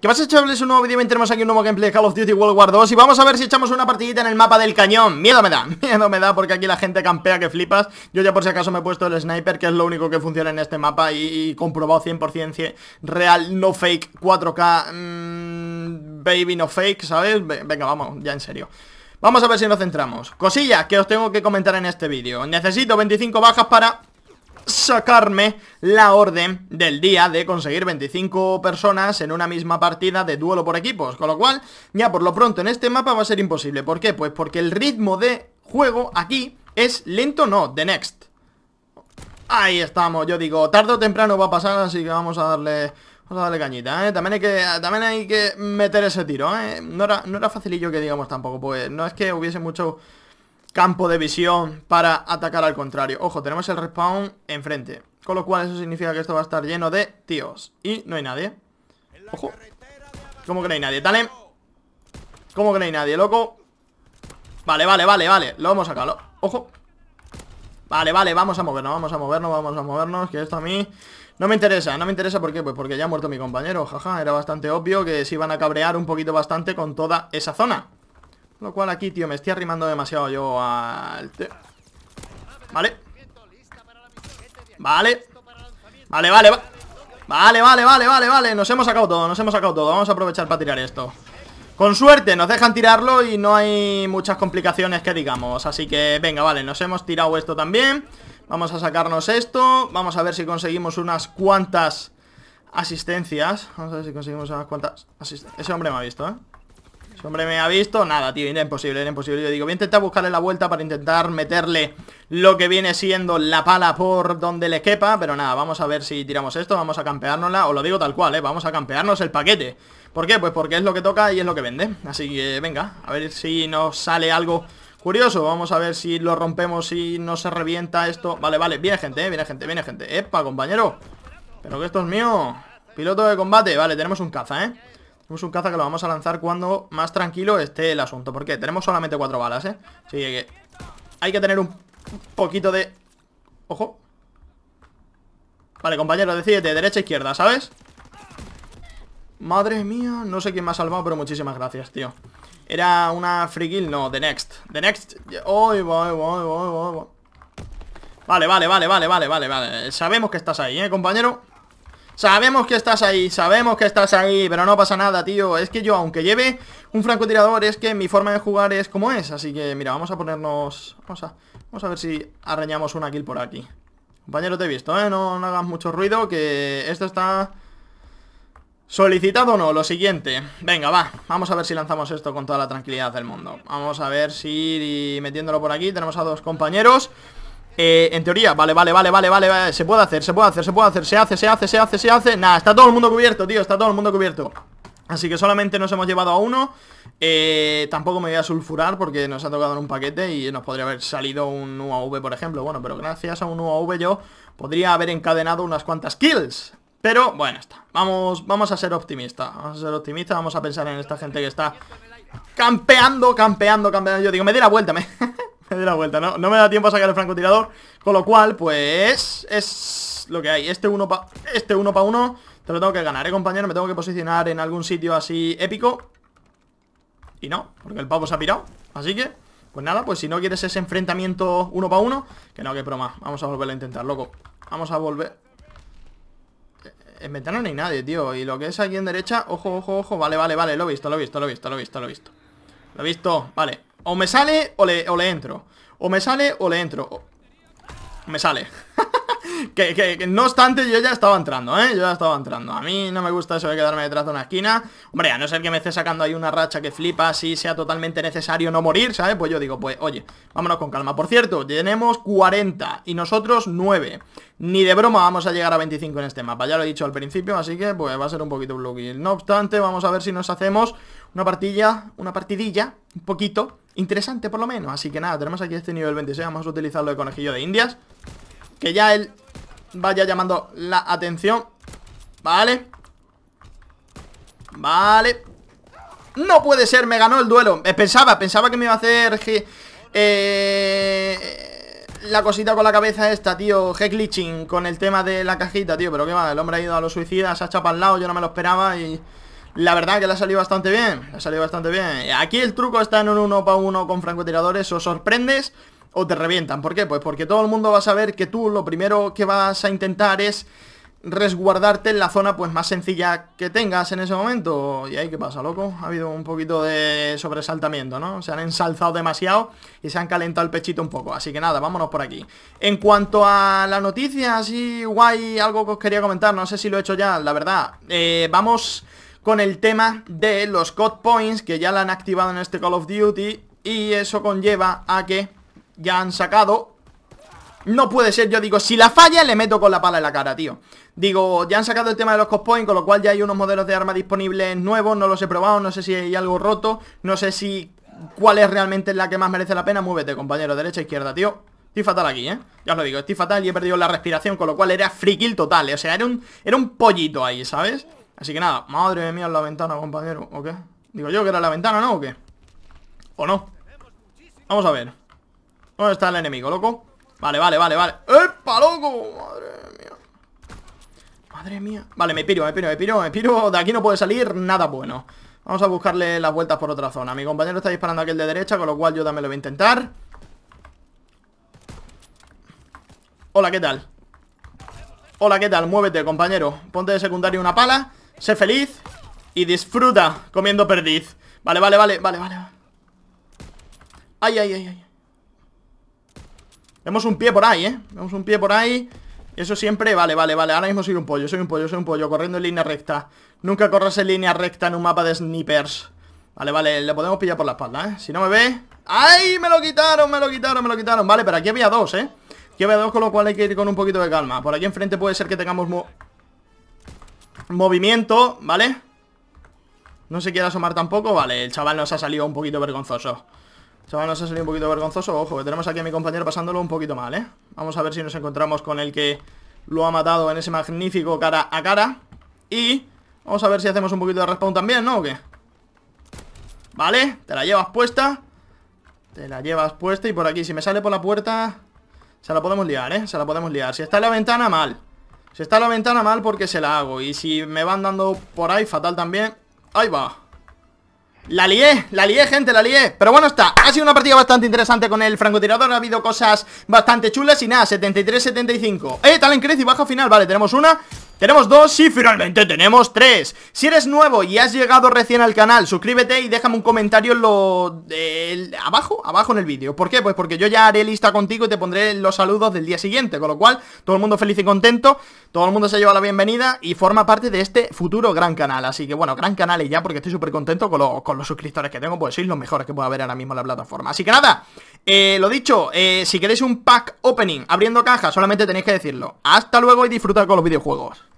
¿Qué pasa chavales? Un nuevo vídeo, me tenemos aquí un nuevo gameplay de Call of Duty World War 2 Y vamos a ver si echamos una partidita en el mapa del cañón Miedo me da, miedo me da porque aquí la gente campea que flipas Yo ya por si acaso me he puesto el sniper que es lo único que funciona en este mapa Y, comprobado 100% real, no fake, 4K, mm, baby no fake, ¿sabes? Venga, vamos, ya en serio Vamos a ver si nos centramos Cosilla que os tengo que comentar en este vídeo Necesito 25 bajas para sacarme la orden del día de conseguir 25 personas en una misma partida de duelo por equipos, con lo cual ya por lo pronto en este mapa va a ser imposible. ¿Por qué? Pues porque el ritmo de juego aquí es lento, no, de next. Ahí estamos, yo digo, tarde o temprano va a pasar, así que vamos a darle... Vamos a darle cañita, ¿eh? También hay que, también hay que meter ese tiro, ¿eh? No era, no era facilillo que digamos tampoco, pues no es que hubiese mucho campo de visión para atacar al contrario. Ojo, tenemos el respawn enfrente. Con lo cual eso significa que esto va a estar lleno de tíos. Y no hay nadie. Ojo. ¿Cómo que no hay nadie? Dale. ¿Cómo que no hay nadie, loco? Vale, vale, vale, vale. Lo vamos a sacado. Ojo. Vale, vale, vamos a movernos, vamos a movernos, vamos a movernos Que esto a mí no me interesa ¿No me interesa por qué? Pues porque ya ha muerto mi compañero Jaja, era bastante obvio que se iban a cabrear un poquito bastante con toda esa zona lo cual aquí, tío, me estoy arrimando demasiado yo al... Vale. Vale. Vale, vale, Vale, vale, vale, vale, vale Nos hemos sacado todo, nos hemos sacado todo Vamos a aprovechar para tirar esto Con suerte nos dejan tirarlo y no hay muchas complicaciones que digamos Así que venga, vale, nos hemos tirado esto también Vamos a sacarnos esto Vamos a ver si conseguimos unas cuantas asistencias Vamos a ver si conseguimos unas cuantas asistencias Ese hombre me ha visto, ¿eh? hombre me ha visto, nada, tío, era imposible, era imposible Yo digo, voy a intentar buscarle la vuelta para intentar meterle lo que viene siendo la pala por donde le quepa Pero nada, vamos a ver si tiramos esto, vamos a campeárnosla, O lo digo tal cual, eh, vamos a campearnos el paquete ¿Por qué? Pues porque es lo que toca y es lo que vende Así que venga, a ver si nos sale algo curioso Vamos a ver si lo rompemos, y no se revienta esto Vale, vale, viene gente, eh, viene gente, viene gente Epa, compañero, pero que esto es mío Piloto de combate, vale, tenemos un caza, eh tenemos un caza que lo vamos a lanzar cuando más tranquilo esté el asunto. porque Tenemos solamente cuatro balas, ¿eh? Así que hay que tener un poquito de... Ojo. Vale, compañero, decidete, derecha, izquierda, ¿sabes? Madre mía, no sé quién me ha salvado, pero muchísimas gracias, tío. Era una free kill, no, The Next. The Next... Vale, vale, vale, vale, vale, vale, vale. Sabemos que estás ahí, ¿eh, compañero? Sabemos que estás ahí, sabemos que estás ahí, pero no pasa nada, tío. Es que yo, aunque lleve un francotirador, es que mi forma de jugar es como es. Así que, mira, vamos a ponernos... Vamos a, vamos a ver si arañamos una kill por aquí. Compañero, te he visto, ¿eh? No, hagas mucho ruido, que esto está... Solicitado o no, lo siguiente Venga, va, vamos a ver si lanzamos esto con toda la tranquilidad del mundo Vamos a ver si metiéndolo por aquí Tenemos a dos compañeros eh, en teoría, vale, vale, vale, vale, vale, Se puede hacer, se puede hacer, se puede hacer, se hace, se hace, se hace, se hace Nada, está todo el mundo cubierto, tío, está todo el mundo cubierto Así que solamente nos hemos llevado a uno eh, Tampoco me voy a sulfurar porque nos ha tocado en un paquete Y nos podría haber salido un UAV, por ejemplo Bueno, pero gracias a un UAV yo podría haber encadenado unas cuantas kills Pero, bueno, está Vamos, vamos a ser optimistas Vamos a ser optimistas, vamos a pensar en esta gente que está Campeando, campeando, campeando Yo digo, me di la vuelta, me... De la vuelta no, no me da tiempo a sacar el francotirador Con lo cual, pues... Es lo que hay Este uno para Este uno pa uno Te lo tengo que ganar, eh, compañero Me tengo que posicionar en algún sitio así épico Y no, porque el pavo se ha pirado Así que... Pues nada, pues si no quieres ese enfrentamiento uno para uno Que no, que broma Vamos a volver a intentar, loco Vamos a volver eh, En ventana no hay nadie, tío Y lo que es aquí en derecha Ojo, ojo, ojo Vale, vale, vale Lo he visto, lo he visto, lo he visto, lo he visto, lo he visto Lo he visto, vale o me sale o le, o le entro. O me sale o le entro. Me sale. que, no obstante, yo ya estaba entrando, ¿eh? Yo ya estaba entrando. A mí no me gusta eso de quedarme detrás de una esquina. Hombre, a no ser que me esté sacando ahí una racha que flipa, si sea totalmente necesario no morir, ¿sabes? Pues yo digo, pues, oye, vámonos con calma. Por cierto, tenemos 40 y nosotros 9. Ni de broma vamos a llegar a 25 en este mapa, ya lo he dicho al principio, así que pues va a ser un poquito bloqueo. No obstante, vamos a ver si nos hacemos una partilla, una partidilla, un poquito, interesante por lo menos Así que nada, tenemos aquí este nivel 26 Vamos a utilizarlo de conejillo de indias Que ya él vaya llamando la atención Vale Vale No puede ser, me ganó el duelo eh, Pensaba, pensaba que me iba a hacer eh, eh, La cosita con la cabeza esta, tío Glitching. con el tema de la cajita, tío Pero qué va, el hombre ha ido a los suicidas Se ha para al lado, yo no me lo esperaba Y... La verdad que le ha salido bastante bien, le ha salido bastante bien. Aquí el truco está en un uno para uno con francotiradores, o sorprendes o te revientan. ¿Por qué? Pues porque todo el mundo va a saber que tú lo primero que vas a intentar es resguardarte en la zona pues más sencilla que tengas en ese momento. Y ahí qué pasa, loco. Ha habido un poquito de sobresaltamiento, ¿no? Se han ensalzado demasiado y se han calentado el pechito un poco. Así que nada, vámonos por aquí. En cuanto a la noticia, sí, guay, algo que os quería comentar, no sé si lo he hecho ya, la verdad. Eh, vamos con el tema de los God Points que ya la han activado en este Call of Duty y eso conlleva a que ya han sacado no puede ser, yo digo, si la falla le meto con la pala en la cara, tío Digo, ya han sacado el tema de los cost points, con lo cual ya hay unos modelos de arma disponibles nuevos No los he probado, no sé si hay algo roto No sé si cuál es realmente la que más merece la pena Muévete, compañero, derecha, izquierda, tío Estoy fatal aquí, ¿eh? Ya os lo digo, estoy fatal y he perdido la respiración Con lo cual era kill total, o sea, era un, era un pollito ahí, ¿sabes? Así que nada, madre mía la ventana, compañero, ¿o qué? Digo yo que era la ventana, ¿no? ¿O qué? ¿O no? Vamos a ver ¿Dónde está el enemigo, loco? Vale, vale, vale, vale ¡Epa, loco! Madre mía Madre mía Vale, me piro, me piro, me piro, me piro De aquí no puede salir nada bueno Vamos a buscarle las vueltas por otra zona Mi compañero está disparando aquel de derecha Con lo cual yo también lo voy a intentar Hola, ¿qué tal? Hola, ¿qué tal? Muévete, compañero Ponte de secundario una pala Sé feliz y disfruta comiendo perdiz. Vale, vale, vale, vale, vale. Ay, ay, ay, ay. Vemos un pie por ahí, ¿eh? Vemos un pie por ahí. Eso siempre, vale, vale, vale Ahora mismo soy un pollo, soy un pollo, soy un pollo Corriendo en línea recta Nunca corras en línea recta en un mapa de snipers Vale, vale, le podemos pillar por la espalda, ¿eh? Si no me ve... ¡Ay! Me lo quitaron, me lo quitaron, me lo quitaron Vale, pero aquí había dos, ¿eh? Aquí había dos, con lo cual hay que ir con un poquito de calma Por aquí enfrente puede ser que tengamos movimiento, ¿vale? No se quiere asomar tampoco, vale, el chaval nos ha salido un poquito vergonzoso chaval nos ha salido un poquito vergonzoso, ojo, que tenemos aquí a mi compañero pasándolo un poquito mal, ¿eh? Vamos a ver si nos encontramos con el que lo ha matado en ese magnífico cara a cara Y vamos a ver si hacemos un poquito de respawn también, ¿no? ¿O qué? Vale, te la llevas puesta Te la llevas puesta y por aquí, si me sale por la puerta Se la podemos liar, ¿eh? Se la podemos liar Si está en la ventana, mal se está la ventana mal porque se la hago Y si me van dando por ahí fatal también Ahí va la lié, la lié gente, la lié Pero bueno está, ha sido una partida bastante interesante con el francotirador Ha habido cosas bastante chulas Y nada, 73-75 Eh, Talent y baja final, vale, tenemos una tenemos dos y finalmente tenemos tres Si eres nuevo y has llegado recién al canal, suscríbete y déjame un comentario en lo... abajo, abajo en el vídeo ¿Por qué? Pues porque yo ya haré lista contigo y te pondré los saludos del día siguiente Con lo cual, todo el mundo feliz y contento Todo el mundo se lleva la bienvenida y forma parte de este futuro gran canal Así que bueno, gran canal y ya porque estoy súper contento con, los suscriptores que tengo Pues sois los mejores que puedo haber ahora mismo en la plataforma Así que nada, eh, lo dicho, eh, si queréis un pack opening abriendo cajas Solamente tenéis que decirlo Hasta luego y disfrutad con los videojuegos